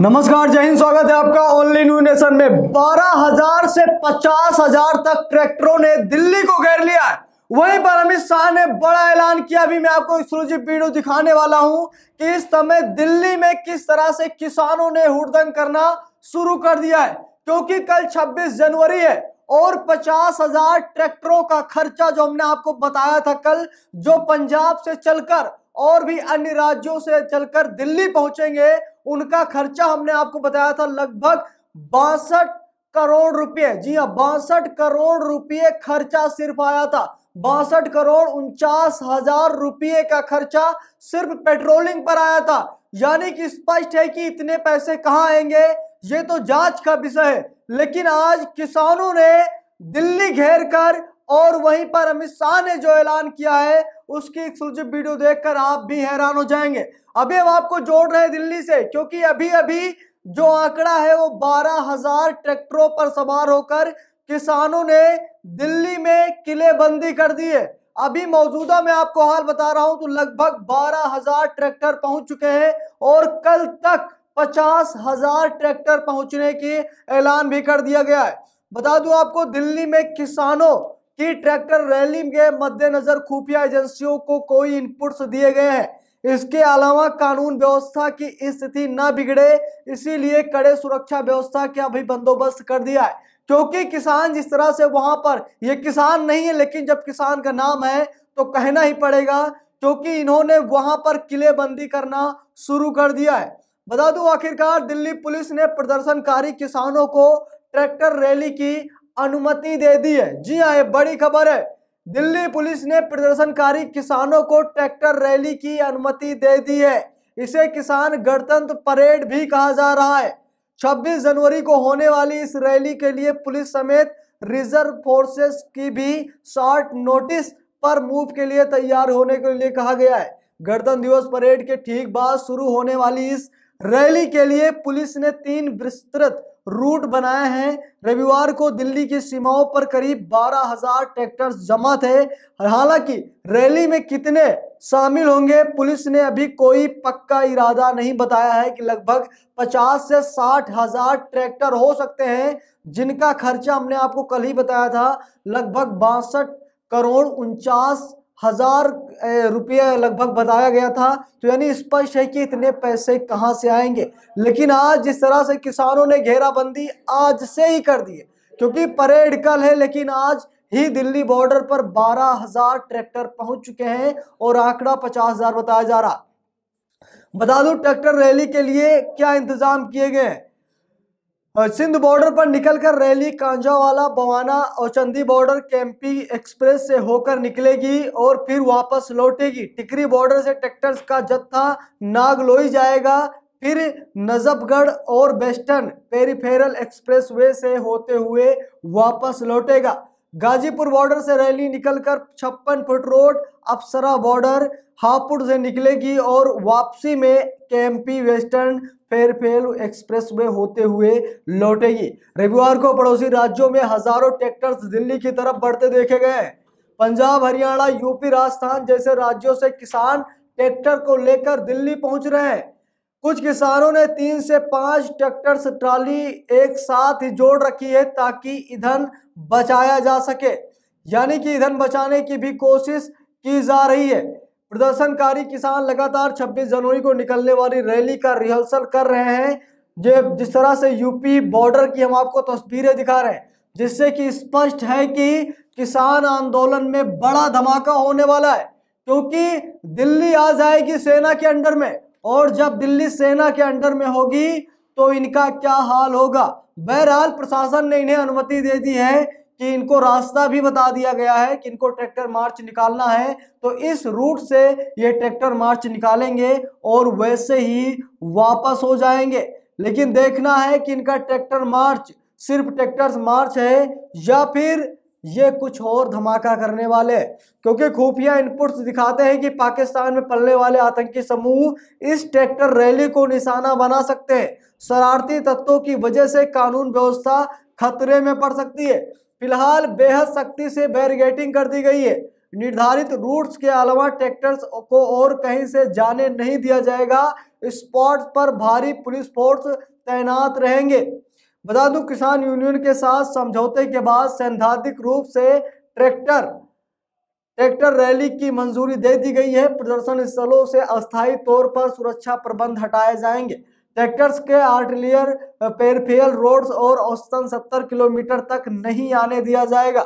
नमस्कार जय हिंद स्वागत है आपका ओनली न्यू नेशन में बारह हजार से पचास हजार तक ट्रैक्टरों ने दिल्ली को घेर लिया है वहीं पर अमित शाह ने बड़ा ऐलान किया अभी मैं आपको एक्सक्लूसिव वीडियो दिखाने वाला हूं कि इस समय दिल्ली में किस तरह से किसानों ने हुड़दंग करना शुरू कर दिया है क्योंकि कल छब्बीस जनवरी है और पचास हजार ट्रैक्टरों का खर्चा जो हमने आपको बताया था कल जो पंजाब से चलकर और भी अन्य राज्यों से चलकर दिल्ली पहुंचेंगे उनका खर्चा हमने आपको बताया था लगभग बासठ करोड़ रुपए जी हाँ बासठ करोड़ रुपए खर्चा सिर्फ आया था बासठ करोड़ उनचास हजार रुपये का खर्चा सिर्फ पेट्रोलिंग पर आया था यानी कि स्पष्ट है कि इतने पैसे कहाँ आएंगे ये तो जांच का विषय है लेकिन आज किसानों ने दिल्ली घेर कर और वहीं पर अमित शाह ने जो ऐलान किया है उसकी एक्सक्लूसिव वीडियो देखकर आप भी हैरान हो जाएंगे अभी हम आपको जोड़ रहे हैं दिल्ली से क्योंकि अभी अभी जो आंकड़ा है वो बारह हजार ट्रैक्टरों पर सवार होकर किसानों ने दिल्ली में किलेबंदी कर दी है अभी मौजूदा मैं आपको हाल बता रहा हूं तो लगभग बारह हजार ट्रैक्टर पहुंच चुके हैं और कल तक पचास हजार ट्रैक्टर पहुंचने की ऐलान भी कर दिया गया है बता दूं आपको दिल्ली में किसानों कि ट्रैक्टर रैली के मद्देनजर खुफिया एजेंसियों को कोई इनपुट्स दिए गए हैं इसके अलावा कानून व्यवस्था की स्थिति न बिगड़े इसीलिए कड़े सुरक्षा व्यवस्था का भी बंदोबस्त कर दिया है क्योंकि किसान जिस तरह से वहां पर ये किसान नहीं है लेकिन जब किसान का नाम है तो कहना ही पड़ेगा क्योंकि इन्होंने वहां पर किलेबंदी करना शुरू कर दिया है बता दू आखिरकार दिल्ली पुलिस ने प्रदर्शनकारी किसानों को ट्रैक्टर रैली की अनुमति दे दी है जी हाँ ये बड़ी खबर है दिल्ली पुलिस ने प्रदर्शनकारी किसानों को ट्रैक्टर रैली की अनुमति दे दी है इसे किसान गणतंत्र परेड भी कहा जा रहा है 26 जनवरी को होने वाली इस रैली के लिए पुलिस समेत रिजर्व फोर्सेस की भी शॉर्ट नोटिस पर मूव के लिए तैयार होने के लिए कहा गया है गणतंत्र दिवस परेड के ठीक बाद शुरू होने वाली इस रैली के लिए पुलिस ने तीन विस्तृत रूट बनाए हैं रविवार को दिल्ली की सीमाओं पर करीब 12,000 ट्रैक्टर जमा थे हालांकि रैली में कितने शामिल होंगे पुलिस ने अभी कोई पक्का इरादा नहीं बताया है कि लगभग 50 से साठ हजार ट्रैक्टर हो सकते हैं जिनका खर्चा हमने आपको कल ही बताया था लगभग बासठ करोड़ उनचास हजार रुपये लगभग बताया गया था तो यानी स्पष्ट है कि इतने पैसे कहाँ से आएंगे लेकिन आज जिस तरह से किसानों ने घेराबंदी आज से ही कर दी है क्योंकि परेड कल है लेकिन आज ही दिल्ली बॉर्डर पर बारह हजार ट्रैक्टर पहुंच चुके हैं और आंकड़ा पचास हजार बताया जा रहा बता दूं ट्रैक्टर रैली के लिए क्या इंतजाम किए गए हैं सिंध बॉर्डर पर निकलकर रैली कांजावाला बवाना और चंदी बॉर्डर कैंपी एक्सप्रेस से होकर निकलेगी और फिर वापस लौटेगी टिकरी बॉर्डर से ट्रैक्टर्स का जत्था नागलोई जाएगा फिर नजफगढ़ और वेस्टर्न पेरीफेरल एक्सप्रेसवे से होते हुए वापस लौटेगा गाजीपुर बॉर्डर से रैली निकलकर छप्पन foot road Apsara border Hapur से निकलेगी और वापसी में KMP western peripheral expressway होते हुए लौटेगी रविवार को पड़ोसी राज्यों में हजारों ट्रैक्टर्स दिल्ली की तरफ बढ़ते देखे गए पंजाब हरियाणा यूपी राजस्थान जैसे राज्यों से किसान ट्रैक्टर को लेकर दिल्ली पहुंच रहे हैं कुछ किसानों ने तीन से पांच ट्रैक्टर से ट्राली एक साथ ही जोड़ रखी है ताकि ईंधन बचाया जा सके यानी कि ईंधन बचाने की भी कोशिश की जा रही है प्रदर्शनकारी किसान लगातार 26 जनवरी को निकलने वाली रैली का रिहर्सल कर रहे हैं जो जिस तरह से यूपी बॉर्डर की हम आपको तस्वीरें दिखा रहे हैं जिससे कि स्पष्ट है कि किसान आंदोलन में बड़ा धमाका होने वाला है क्योंकि दिल्ली आ जाएगी सेना के अंडर में और जब दिल्ली सेना के अंडर में होगी तो इनका क्या हाल होगा बहरहाल प्रशासन ने इन्हें अनुमति दे दी है कि इनको रास्ता भी बता दिया गया है कि इनको ट्रैक्टर मार्च निकालना है तो इस रूट से ये ट्रैक्टर मार्च निकालेंगे और वैसे ही वापस हो जाएंगे लेकिन देखना है कि इनका ट्रैक्टर मार्च सिर्फ ट्रैक्टर मार्च है या फिर ये कुछ और धमाका करने वाले क्योंकि खुफिया इनपुट्स दिखाते हैं कि पाकिस्तान में पलने वाले आतंकी समूह इस ट्रैक्टर रैली को निशाना बना सकते हैं शरारती तत्वों की वजह से कानून व्यवस्था खतरे में पड़ सकती है फिलहाल बेहद सख्ती से बैरिगेटिंग कर दी गई है निर्धारित रूट्स के अलावा ट्रैक्टर्स को और कहीं से जाने नहीं दिया जाएगा स्पॉट पर भारी पुलिस फोर्स तैनात रहेंगे बता दूं किसान यूनियन के साथ समझौते के बाद सैद्धांतिक रूप से ट्रैक्टर ट्रैक्टर रैली की मंजूरी दे दी गई है प्रदर्शन स्थलों से अस्थायी तौर पर सुरक्षा प्रबंध हटाए जाएंगे ट्रैक्टर्स के आर्टिलियर पेरफेल रोड्स और औसतन 70 किलोमीटर तक नहीं आने दिया जाएगा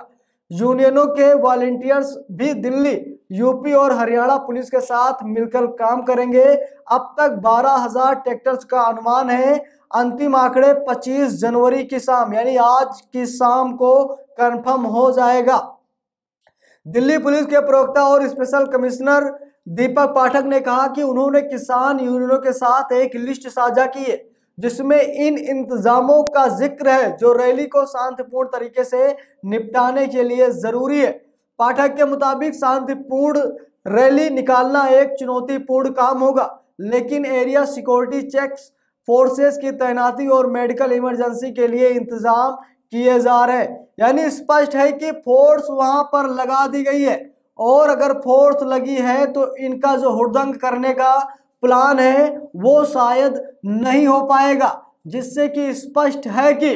यूनियनों के वॉल्टियर्स भी दिल्ली यूपी और हरियाणा पुलिस के साथ मिलकर काम करेंगे अब तक 12000 ट्रैक्टर्स का अनुमान है अंतिम आंकड़े 25 जनवरी की शाम यानी आज की शाम को कंफर्म हो जाएगा दिल्ली पुलिस के प्रवक्ता और स्पेशल कमिश्नर दीपक पाठक ने कहा कि उन्होंने किसान यूनियनों के साथ एक लिस्ट साझा की है जिसमें इन इंतजामों का जिक्र है जो रैली को शांतिपूर्ण तरीके से निपटाने के लिए जरूरी है पाठक के मुताबिक शांतिपूर्ण रैली निकालना एक चुनौतीपूर्ण काम होगा लेकिन एरिया सिक्योरिटी चेक्स फोर्सेस की तैनाती और मेडिकल इमरजेंसी के लिए इंतजाम किए जा रहे हैं यानी स्पष्ट है कि फोर्स वहां पर लगा दी गई है और अगर फोर्स लगी है तो इनका जो हृदंग करने का प्लान है वो शायद नहीं हो पाएगा जिससे कि स्पष्ट है कि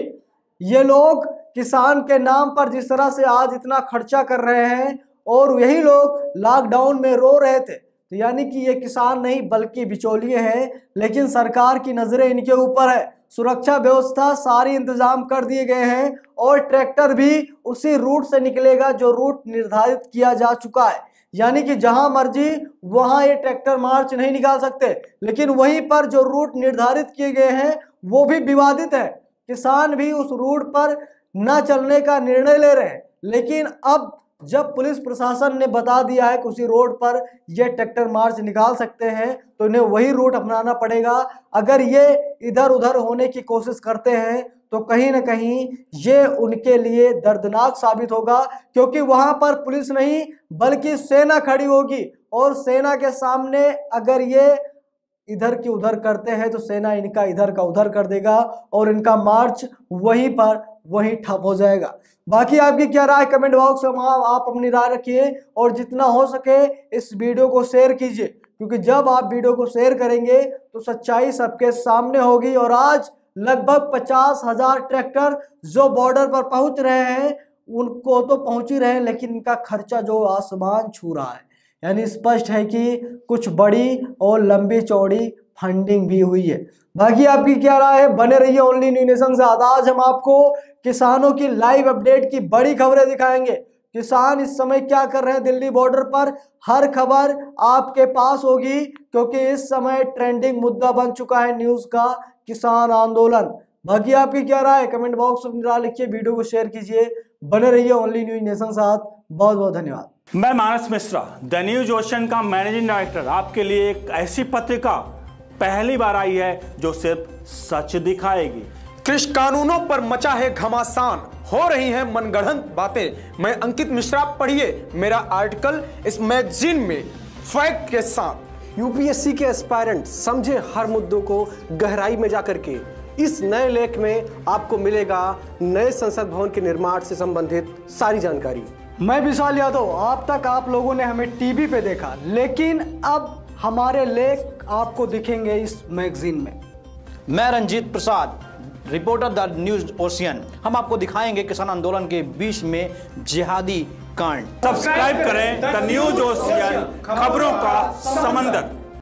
ये लोग किसान के नाम पर जिस तरह से आज इतना खर्चा कर रहे हैं और यही लोग लॉकडाउन में रो रहे थे तो यानी कि ये किसान नहीं बल्कि बिचौलिए हैं लेकिन सरकार की नज़रें इनके ऊपर है सुरक्षा व्यवस्था सारी इंतजाम कर दिए गए हैं और ट्रैक्टर भी उसी रूट से निकलेगा जो रूट निर्धारित किया जा चुका है यानी कि जहां मर्जी वहां ये ट्रैक्टर मार्च नहीं निकाल सकते लेकिन वहीं पर जो रूट निर्धारित किए गए हैं वो भी विवादित है किसान भी उस रूट पर न चलने का निर्णय ले रहे हैं लेकिन अब जब पुलिस प्रशासन ने बता दिया है कि उसी रोड पर ये ट्रैक्टर मार्च निकाल सकते हैं तो इन्हें वही रूट अपनाना पड़ेगा अगर ये इधर उधर होने की कोशिश करते हैं तो कहीं ना कहीं ये उनके लिए दर्दनाक साबित होगा क्योंकि वहाँ पर पुलिस नहीं बल्कि सेना खड़ी होगी और सेना के सामने अगर ये इधर की उधर करते हैं तो सेना इनका इधर का उधर कर देगा और इनका मार्च वहीं पर वहीं ठप हो जाएगा बाकी आपकी क्या राय कमेंट बॉक्स में आप अपनी राय रखिए और जितना हो सके इस वीडियो को शेयर कीजिए क्योंकि जब आप वीडियो को शेयर करेंगे तो सच्चाई सबके सामने होगी और आज लगभग पचास हजार ट्रैक्टर जो बॉर्डर पर पहुंच रहे हैं उनको तो पहुंच ही रहे हैं लेकिन इनका खर्चा जो आसमान छू रहा है यानी स्पष्ट है कि कुछ बड़ी और लंबी चौड़ी फंडिंग भी हुई है बाकी आपकी क्या राय है बने रहिए ओनली न्यू नेशन से आज हम आपको किसानों की लाइव अपडेट की बड़ी खबरें दिखाएंगे किसान इस समय क्या कर रहे हैं दिल्ली बॉर्डर पर हर खबर आपके पास होगी क्योंकि इस समय ट्रेंडिंग मुद्दा बन चुका है न्यूज़ का किसान आंदोलन बाकी आपकी क्या राय है कमेंट बॉक्स में लिखिए वीडियो को शेयर कीजिए बने रहिए ओनली न्यूज नेशन साथ बहुत बहुत धन्यवाद मैं Manas Mishra the News Ocean का मैनेजिंग डायरेक्टर आपके लिए एक ऐसी पत्रिका पहली बार आई है जो सिर्फ सच दिखाएगी कृषि कानूनों पर मचा है घमासान हो रही हैं मनगढ़ंत बातें मैं अंकित मिश्रा पढ़िए मेरा आर्टिकल इस मैगजीन में फैक्ट के साथ यूपीएससी के एस्पायरेंट समझे हर मुद्दों को गहराई में जाकर के इस नए लेख में आपको मिलेगा नए संसद भवन के निर्माण से संबंधित सारी जानकारी मैं विशाल यादव आप तक आप लोगों ने हमें टीवी पे देखा लेकिन अब हमारे लेख आपको दिखेंगे इस मैगजीन में मैं Ranjeet Prasad reporter the News Ocean हम आपको दिखाएंगे किसान आंदोलन के बीच में जिहादी कांड सब्सक्राइब करें द न्यूज ओशियन खबरों का समंदर